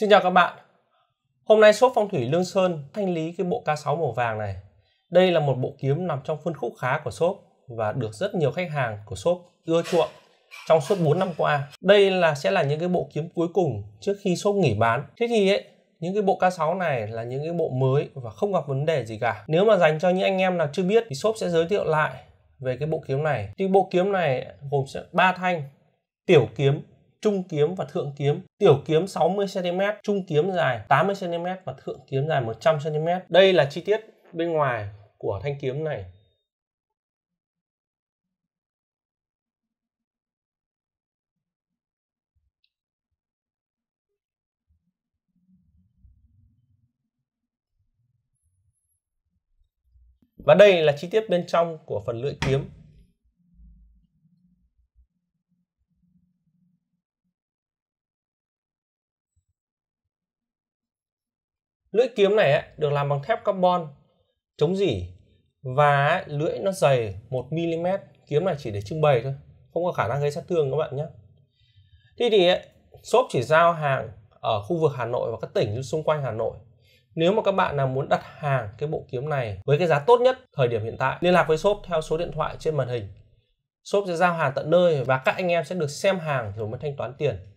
Xin chào các bạn. Hôm nay shop phong thủy Lương Sơn thanh lý cái bộ K6 màu vàng này. Đây là một bộ kiếm nằm trong phân khúc khá của shop và được rất nhiều khách hàng của shop ưa chuộng trong suốt 4 năm qua. Đây là sẽ là những cái bộ kiếm cuối cùng trước khi shop nghỉ bán. Thế thì ấy, những cái bộ K6 này là những cái bộ mới và không gặp vấn đề gì cả. Nếu mà dành cho những anh em nào chưa biết thì shop sẽ giới thiệu lại về cái bộ kiếm này. Thì bộ kiếm này gồm sẽ 3 thanh, tiểu kiếm, trung kiếm và thượng kiếm, tiểu kiếm 60 cm, trung kiếm dài 80 cm và thượng kiếm dài 100 cm. Đây là chi tiết bên ngoài của thanh kiếm này. Và đây là chi tiết bên trong của phần lưỡi kiếm. lưỡi kiếm này ấy, được làm bằng thép carbon chống dỉ và lưỡi nó dày 1 mm kiếm này chỉ để trưng bày thôi không có khả năng gây sát thương các bạn nhé thế thì shop chỉ giao hàng ở khu vực Hà Nội và các tỉnh xung quanh Hà Nội nếu mà các bạn nào muốn đặt hàng cái bộ kiếm này với cái giá tốt nhất thời điểm hiện tại liên lạc với shop theo số điện thoại trên màn hình shop sẽ giao hàng tận nơi và các anh em sẽ được xem hàng rồi mới thanh toán tiền